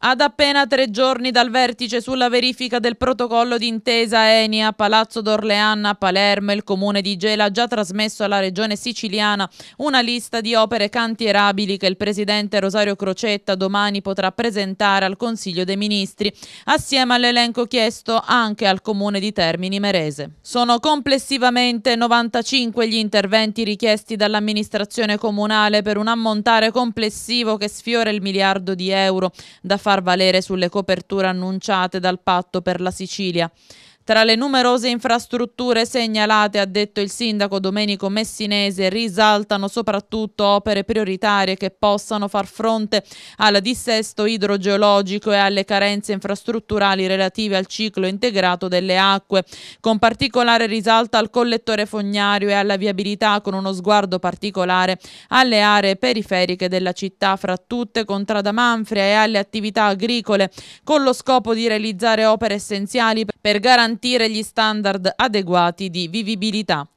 Ad appena tre giorni dal vertice sulla verifica del protocollo d'intesa Eni a Palazzo d'Orleanna a Palermo, il comune di Gela ha già trasmesso alla regione siciliana una lista di opere cantierabili che il presidente Rosario Crocetta domani potrà presentare al Consiglio dei Ministri, assieme all'elenco chiesto anche al comune di Termini Merese. Sono complessivamente 95 gli interventi richiesti dall'amministrazione comunale per un ammontare complessivo che sfiora il miliardo di euro da fare far valere sulle coperture annunciate dal patto per la Sicilia. Tra le numerose infrastrutture segnalate, ha detto il sindaco Domenico Messinese, risaltano soprattutto opere prioritarie che possano far fronte al dissesto idrogeologico e alle carenze infrastrutturali relative al ciclo integrato delle acque, con particolare risalto al collettore fognario e alla viabilità con uno sguardo particolare alle aree periferiche della città, fra tutte Contrada Manfria e alle attività agricole, con lo scopo di realizzare opere essenziali per garantire garantire gli standard adeguati di vivibilità.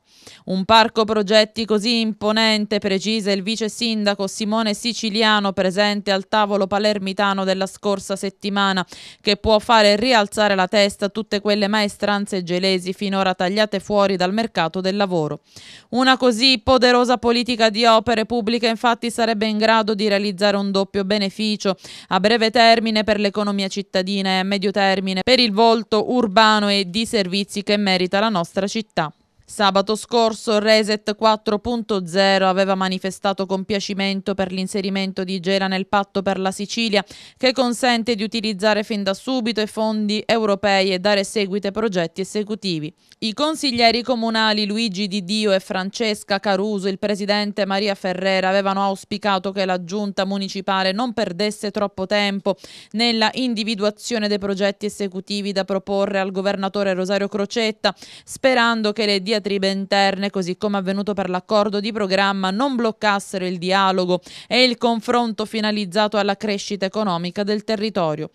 Un parco progetti così imponente, precisa il vice sindaco Simone Siciliano presente al tavolo palermitano della scorsa settimana, che può fare rialzare la testa tutte quelle maestranze gelesi finora tagliate fuori dal mercato del lavoro. Una così poderosa politica di opere pubbliche infatti sarebbe in grado di realizzare un doppio beneficio a breve termine per l'economia cittadina e a medio termine per il volto urbano e di servizi che merita la nostra città. Sabato scorso Reset 4.0 aveva manifestato compiacimento per l'inserimento di Gela nel patto per la Sicilia che consente di utilizzare fin da subito i fondi europei e dare seguito ai progetti esecutivi. I consiglieri comunali Luigi Di Dio e Francesca Caruso, il presidente Maria Ferrera avevano auspicato che la giunta municipale non perdesse troppo tempo nella individuazione dei progetti esecutivi da proporre al governatore Rosario Crocetta, sperando che le dia diatribe interne, così come avvenuto per l'accordo di programma, non bloccassero il dialogo e il confronto finalizzato alla crescita economica del territorio.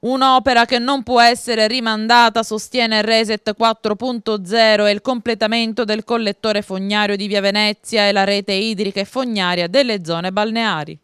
Un'opera che non può essere rimandata, sostiene Reset 4.0 e il completamento del collettore fognario di Via Venezia e la rete idrica e fognaria delle zone balneari.